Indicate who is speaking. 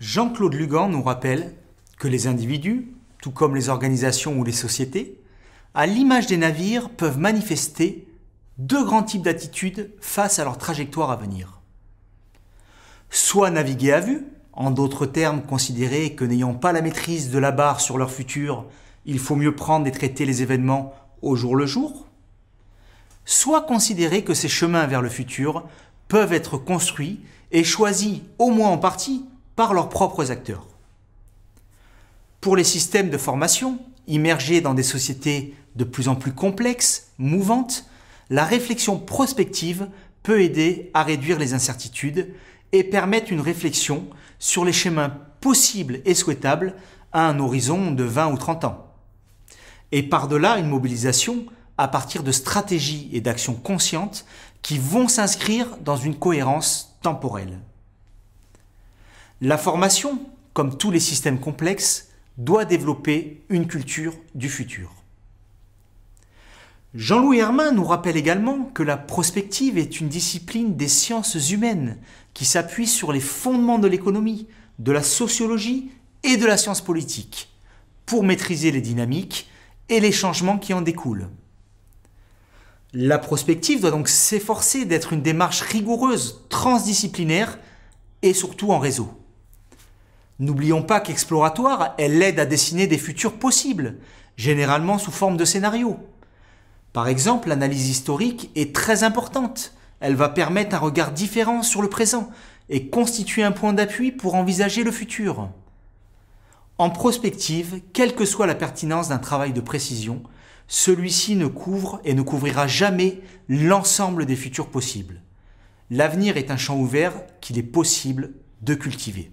Speaker 1: Jean-Claude Lugan nous rappelle que les individus, tout comme les organisations ou les sociétés, à l'image des navires, peuvent manifester deux grands types d'attitudes face à leur trajectoire à venir. Soit naviguer à vue, en d'autres termes considérer que n'ayant pas la maîtrise de la barre sur leur futur, il faut mieux prendre et traiter les événements au jour le jour, soit considérer que ces chemins vers le futur peuvent être construits et choisis au moins en partie par leurs propres acteurs. Pour les systèmes de formation, immergés dans des sociétés de plus en plus complexes, mouvantes, la réflexion prospective peut aider à réduire les incertitudes et permettre une réflexion sur les chemins possibles et souhaitables à un horizon de 20 ou 30 ans. Et par-delà une mobilisation à partir de stratégies et d'actions conscientes qui vont s'inscrire dans une cohérence temporelle. La formation, comme tous les systèmes complexes, doit développer une culture du futur. Jean-Louis Hermin nous rappelle également que la prospective est une discipline des sciences humaines qui s'appuie sur les fondements de l'économie, de la sociologie et de la science politique pour maîtriser les dynamiques et les changements qui en découlent. La prospective doit donc s'efforcer d'être une démarche rigoureuse, transdisciplinaire et surtout en réseau. N'oublions pas qu'exploratoire, elle l'aide à dessiner des futurs possibles, généralement sous forme de scénarios. Par exemple, l'analyse historique est très importante. Elle va permettre un regard différent sur le présent et constituer un point d'appui pour envisager le futur. En prospective, quelle que soit la pertinence d'un travail de précision, celui-ci ne couvre et ne couvrira jamais l'ensemble des futurs possibles. L'avenir est un champ ouvert qu'il est possible de cultiver.